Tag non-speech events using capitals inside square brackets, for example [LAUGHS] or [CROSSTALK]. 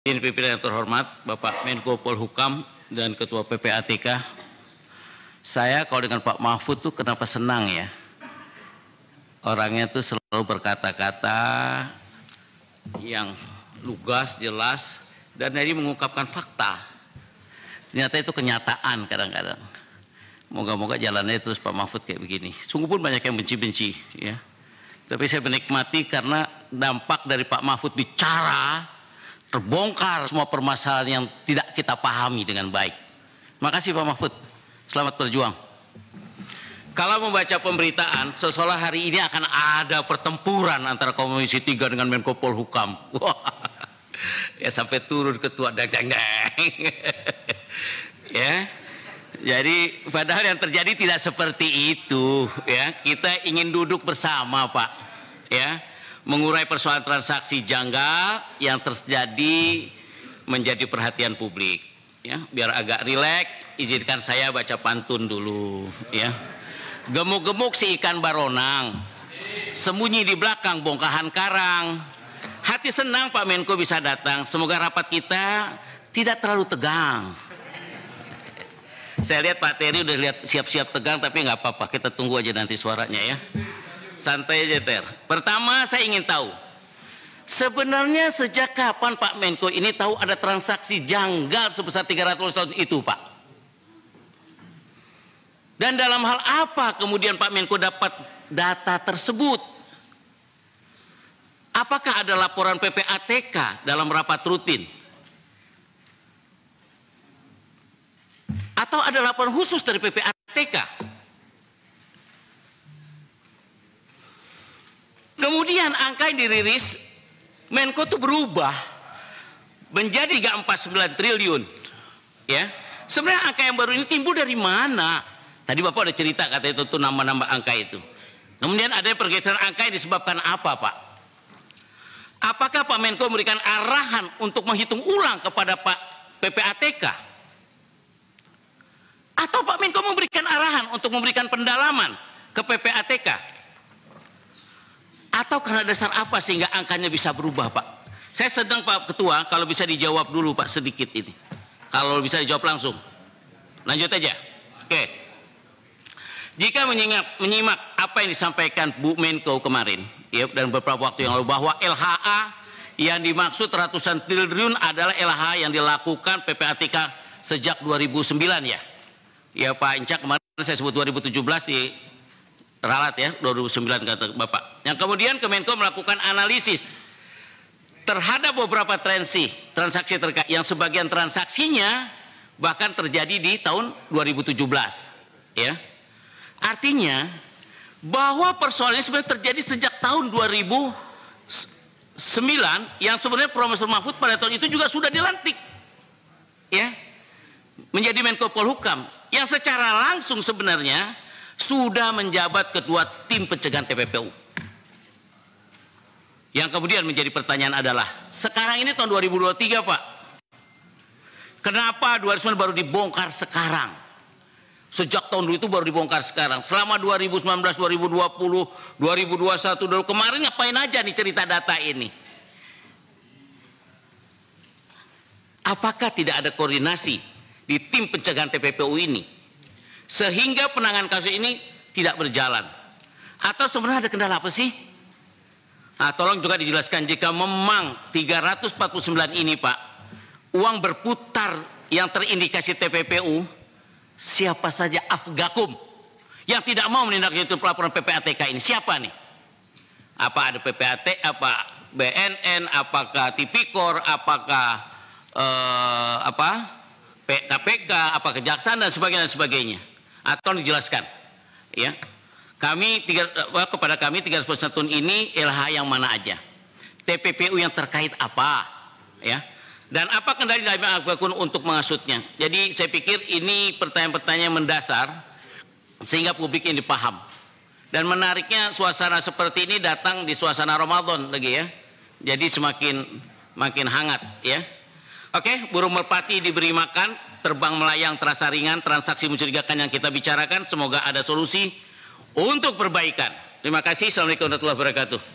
Pimpinan yang terhormat, Bapak Menko Polhukam dan Ketua PPATK. Saya kalau dengan Pak Mahfud tuh kenapa senang ya. Orangnya tuh selalu berkata-kata yang lugas, jelas, dan dari mengungkapkan fakta. Ternyata itu kenyataan kadang-kadang. Moga-moga jalannya terus Pak Mahfud kayak begini. Sungguh pun banyak yang benci-benci ya. Tapi saya menikmati karena dampak dari Pak Mahfud bicara terbongkar semua permasalahan yang tidak kita pahami dengan baik. Terima kasih Pak Mahfud. Selamat berjuang. Kalau membaca pemberitaan, seolah hari ini akan ada pertempuran antara Komisi 3 dengan Menko Polhukam. [LAUGHS] Wah, ya sampai turun ketua dagang [LAUGHS] ya. Jadi padahal yang terjadi tidak seperti itu, ya. Kita ingin duduk bersama, Pak. Ya mengurai persoalan transaksi janggal yang terjadi menjadi perhatian publik. Ya, biar agak rileks, izinkan saya baca pantun dulu. Ya, gemuk-gemuk si ikan baronang, sembunyi di belakang bongkahan karang. Hati senang Pak Menko bisa datang. Semoga rapat kita tidak terlalu tegang. Saya lihat Pak Terry udah lihat siap-siap tegang tapi nggak apa-apa. Kita tunggu aja nanti suaranya ya santai aja Ter. Pertama saya ingin tahu, sebenarnya sejak kapan Pak Menko ini tahu ada transaksi janggal sebesar 300 tahun itu Pak? Dan dalam hal apa kemudian Pak Menko dapat data tersebut? Apakah ada laporan PPATK dalam rapat rutin? Atau ada laporan khusus dari PPATK? Kemudian angka yang dirilis Menko itu berubah menjadi gak 49 triliun. Ya. Sebenarnya angka yang baru ini timbul dari mana? Tadi Bapak udah cerita kata itu tuh nama-nama angka itu. Kemudian ada pergeseran angka yang disebabkan apa, Pak? Apakah Pak Menko memberikan arahan untuk menghitung ulang kepada Pak PPATK? Atau Pak Menko memberikan arahan untuk memberikan pendalaman ke PPATK? Atau karena dasar apa sehingga angkanya bisa berubah Pak? Saya sedang Pak Ketua kalau bisa dijawab dulu Pak sedikit ini. Kalau bisa dijawab langsung. Lanjut aja. Oke. Jika menyimak, menyimak apa yang disampaikan Bu Menko kemarin ya, dan beberapa waktu yang lalu bahwa LHA yang dimaksud ratusan triliun adalah LHA yang dilakukan PPATK sejak 2009 ya. Ya Pak Inca kemarin saya sebut 2017 di Ralat ya 2009 kata Bapak. Yang kemudian Kemenko melakukan analisis terhadap beberapa transaksi transaksi terkait yang sebagian transaksinya bahkan terjadi di tahun 2017 ya. Artinya bahwa persoalannya sebenarnya terjadi sejak tahun 2009 yang sebenarnya Profesor Mahfud pada tahun itu juga sudah dilantik ya menjadi Menko Polhukam yang secara langsung sebenarnya sudah menjabat ketua tim pencegahan TPPU. Yang kemudian menjadi pertanyaan adalah, sekarang ini tahun 2023 Pak, kenapa 2009 baru dibongkar sekarang? Sejak tahun dulu itu baru dibongkar sekarang. Selama 2019, 2020, 2021, dulu kemarin ngapain aja nih cerita data ini? Apakah tidak ada koordinasi di tim pencegahan TPPU ini? sehingga penanganan kasus ini tidak berjalan. Atau sebenarnya ada kendala apa sih? Nah, tolong juga dijelaskan jika memang 349 ini Pak, uang berputar yang terindikasi TPPU, siapa saja Afgakum yang tidak mau menindaklanjuti pelaporan PPATK ini, siapa nih? Apa ada PPAT, apa BNN, apakah Tipikor, apakah eh, apa PKPK, apa Kejaksaan dan sebagainya dan sebagainya atau dijelaskan ya kami tiga, kepada kami 311 persatuan ini LH yang mana aja TPPU yang terkait apa ya dan apa kendali dari al untuk mengasutnya jadi saya pikir ini pertanyaan-pertanyaan mendasar sehingga publik ini paham dan menariknya suasana seperti ini datang di suasana Ramadan lagi ya jadi semakin makin hangat ya oke burung merpati diberi makan terbang melayang terasa ringan, transaksi mencurigakan yang kita bicarakan. Semoga ada solusi untuk perbaikan. Terima kasih. Assalamualaikum warahmatullahi wabarakatuh.